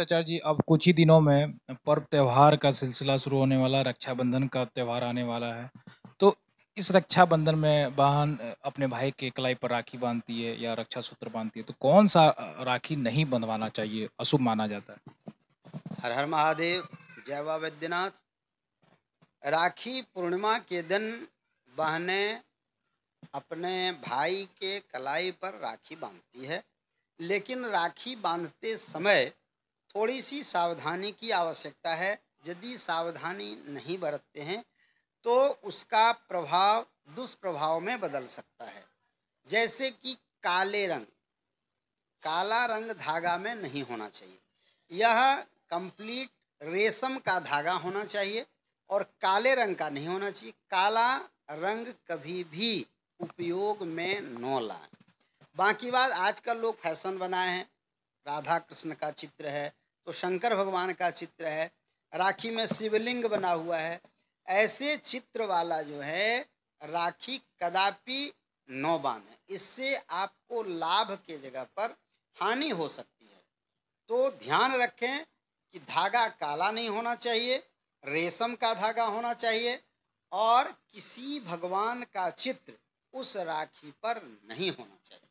आचार्य जी अब कुछ ही दिनों में पर्व त्यौहार का सिलसिला शुरू होने वाला रक्षाबंधन का त्यौहार आने वाला है तो इस रक्षाबंधन में बहन अपने भाई के कलाई पर राखी बांधती है या रक्षा सूत्र बांधती है तो कौन सा राखी नहीं बंधवाना चाहिए अशुभ माना जाता है हर हर महादेव जय बाद्यनाथ वैद्यनाथ राखी पूर्णिमा के दिन बहने अपने भाई के कलाई पर राखी बांधती है लेकिन राखी बांधते समय थोड़ी सी सावधानी की आवश्यकता है यदि सावधानी नहीं बरतते हैं तो उसका प्रभाव दुष्प्रभाव में बदल सकता है जैसे कि काले रंग काला रंग धागा में नहीं होना चाहिए यह कंप्लीट रेशम का धागा होना चाहिए और काले रंग का नहीं होना चाहिए काला रंग कभी भी उपयोग में न लाएं बाकी बात आजकल लोग फैशन बनाए हैं राधा कृष्ण का चित्र है तो शंकर भगवान का चित्र है राखी में शिवलिंग बना हुआ है ऐसे चित्र वाला जो है राखी कदापि नौ बांधे इससे आपको लाभ के जगह पर हानि हो सकती है तो ध्यान रखें कि धागा काला नहीं होना चाहिए रेशम का धागा होना चाहिए और किसी भगवान का चित्र उस राखी पर नहीं होना चाहिए